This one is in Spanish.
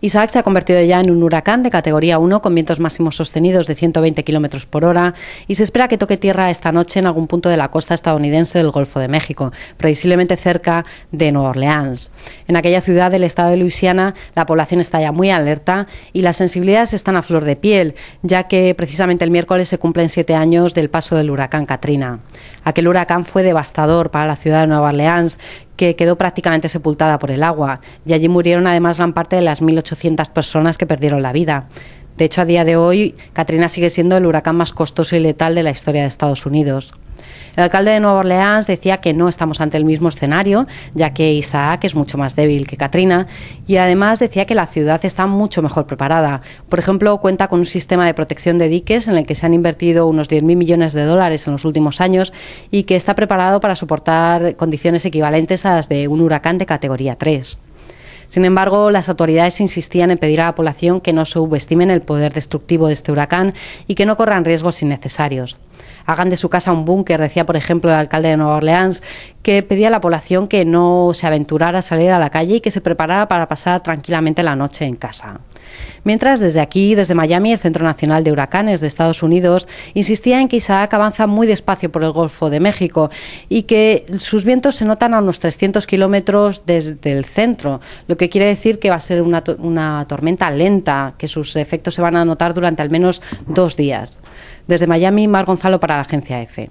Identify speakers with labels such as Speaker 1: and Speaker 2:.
Speaker 1: Isaac se ha convertido ya en un huracán de categoría 1 con vientos máximos sostenidos de 120 km por hora y se espera que toque tierra esta noche en algún punto de la costa estadounidense del Golfo de México, previsiblemente cerca de Nueva Orleans. En aquella ciudad del estado de Luisiana, la población está ya muy alerta y las sensibilidades están a flor de piel, ya que precisamente el miércoles se cumplen siete años del paso del huracán Katrina. Aquel huracán fue devastador para la ciudad de Nueva Orleans, que quedó prácticamente sepultada por el agua, y allí murieron además gran parte de las 1.800 personas que perdieron la vida. De hecho, a día de hoy, Katrina sigue siendo el huracán más costoso y letal de la historia de Estados Unidos. El alcalde de Nueva Orleans decía que no estamos ante el mismo escenario, ya que Isaac es mucho más débil que Katrina, y además decía que la ciudad está mucho mejor preparada. Por ejemplo, cuenta con un sistema de protección de diques en el que se han invertido unos 10.000 millones de dólares en los últimos años y que está preparado para soportar condiciones equivalentes a las de un huracán de categoría 3. Sin embargo, las autoridades insistían en pedir a la población que no subestimen el poder destructivo de este huracán y que no corran riesgos innecesarios. Hagan de su casa un búnker, decía por ejemplo el alcalde de Nueva Orleans, que pedía a la población que no se aventurara a salir a la calle y que se preparara para pasar tranquilamente la noche en casa. Mientras, desde aquí, desde Miami, el Centro Nacional de Huracanes de Estados Unidos insistía en que Isaac avanza muy despacio por el Golfo de México y que sus vientos se notan a unos 300 kilómetros desde el centro, lo que quiere decir que va a ser una, tormenta lenta, que sus efectos se van a notar durante al menos dos días. Desde Miami, Mar Gonzalo para la agencia EFE.